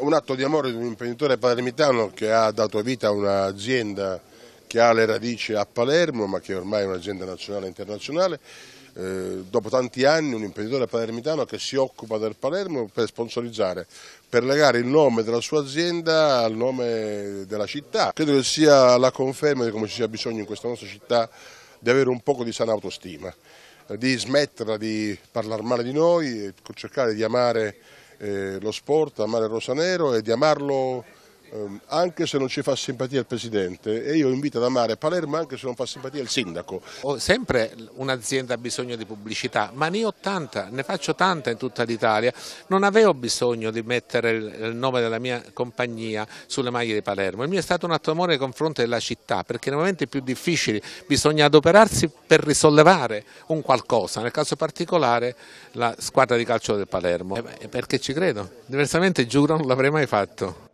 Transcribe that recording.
Un atto di amore di un imprenditore palermitano che ha dato vita a un'azienda che ha le radici a Palermo ma che ormai è un'azienda nazionale e internazionale. Eh, dopo tanti anni un imprenditore palermitano che si occupa del Palermo per sponsorizzare, per legare il nome della sua azienda al nome della città. Credo che sia la conferma di come ci sia bisogno in questa nostra città di avere un poco di sana autostima, di smetterla di parlare male di noi, cercare di amare Eh, lo sport, amare rosanero e di amarlo Ehm, anche se non ci fa simpatia il Presidente e io invito ad amare Palermo anche se non fa simpatia il Sindaco. Ho sempre un'azienda ha bisogno di pubblicità, ma ne ho tanta, ne faccio tanta in tutta l'Italia, non avevo bisogno di mettere il nome della mia compagnia sulle maglie di Palermo, il mio è stato un atto d'amore nei confronti della città perché nei momenti più difficili bisogna adoperarsi per risollevare un qualcosa, nel caso particolare la squadra di calcio del Palermo, eh perché ci credo, diversamente giuro non l'avrei mai fatto.